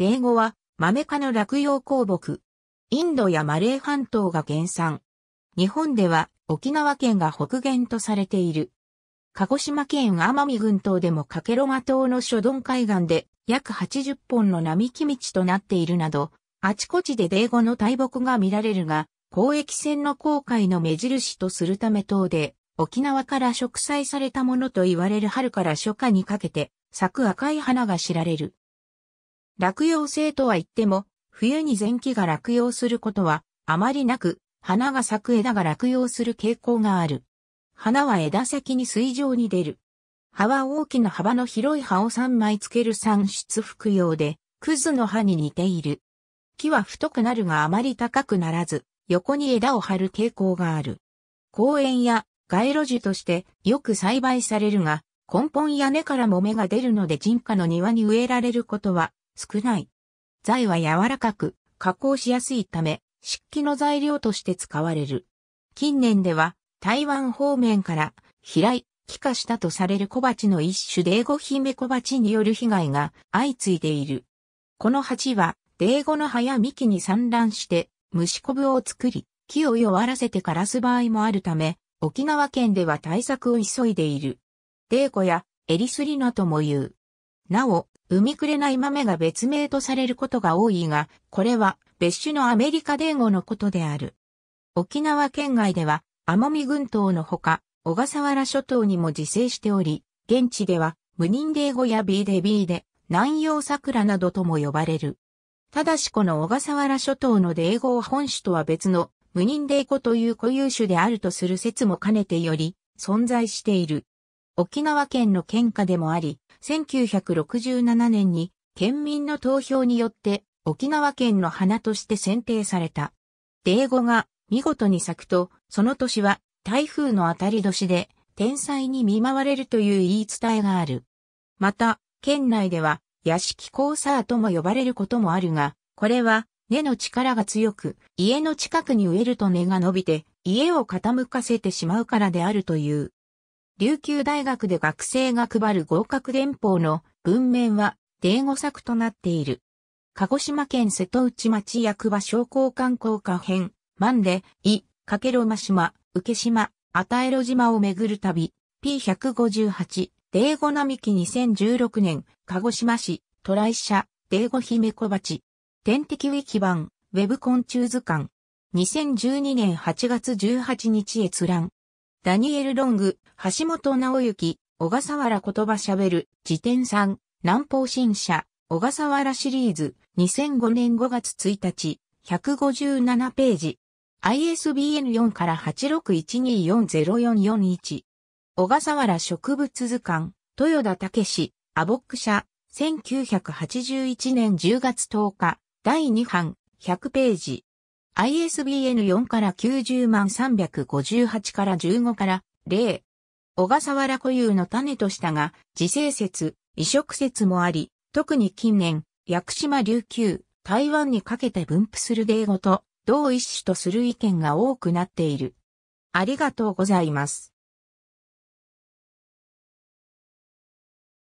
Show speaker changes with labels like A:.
A: 例語は、マメ科の落葉鉱木。インドやマレー半島が原産。日本では沖縄県が北限とされている。鹿児島県奄美群島でもかけろま島の諸丼海岸で約80本の並木道となっているなど、あちこちで霊語の大木が見られるが、交易船の航海の目印とするため島で、沖縄から植栽されたものと言われる春から初夏にかけて、咲く赤い花が知られる。落葉性とは言っても、冬に前期が落葉することはあまりなく、花が咲く枝が落葉する傾向がある。花は枝先に水上に出る。葉は大きな幅の広い葉を3枚つける産出服用で、クズの葉に似ている。木は太くなるがあまり高くならず、横に枝を張る傾向がある。公園や街路樹としてよく栽培されるが、根本屋根からも芽が出るので人家の庭に植えられることは少ない。材は柔らかく、加工しやすいため、漆器の材料として使われる。近年では、台湾方面から、飛来、帰化したとされる小鉢の一種デーゴ姫小鉢による被害が相次いでいる。この鉢は、デーゴの葉や幹に散乱して、虫こぶを作り、木を弱らせて枯らす場合もあるため、沖縄県では対策を急いでいる。デーゴやエリスリナともいう。なお、海くれない豆が別名とされることが多いが、これは別種のアメリカデーゴのことである。沖縄県外では、モミ群島のほか、小笠原諸島にも自生しており、現地では、無人デーゴやビーデビーで、南洋桜などとも呼ばれる。ただしこの小笠原諸島のデーゴを本種とは別の、無人デーゴという固有種であるとする説も兼ねてより、存在している。沖縄県の県下でもあり、1967年に県民の投票によって沖縄県の花として選定された。英語が見事に咲くと、その年は台風の当たり年で天災に見舞われるという言い伝えがある。また、県内では屋敷コーサーとも呼ばれることもあるが、これは根の力が強く、家の近くに植えると根が伸びて、家を傾かせてしまうからであるという。琉球大学で学生が配る合格連邦の文面は、英語作となっている。鹿児島県瀬戸内町役場商工観光課編、万で、い、かけろま島、受け島、あたえろ島を巡る旅、P158、デーゴ並木2016年、鹿児島市、トライ社、デーゴ姫小鉢。天敵ウィキ版、ウェブ昆虫図鑑。2012年8月18日閲覧。ダニエル・ロング、橋本直之、小笠原言葉喋る、辞典ん、南方新社、小笠原シリーズ、2005年5月1日、157ページ。ISBN4 から8 6 1 2 4 0 4 4 1小笠原植物図鑑、豊田武アボック社、1981年10月10日、第2版、100ページ。ISBN4 から90万358から15から0。小笠原固有の種としたが、自生説、移植説もあり、特に近年、屋久島琉球、台湾にかけて分布する例語と、同一種とする意見が多くなっている。ありがとうございます。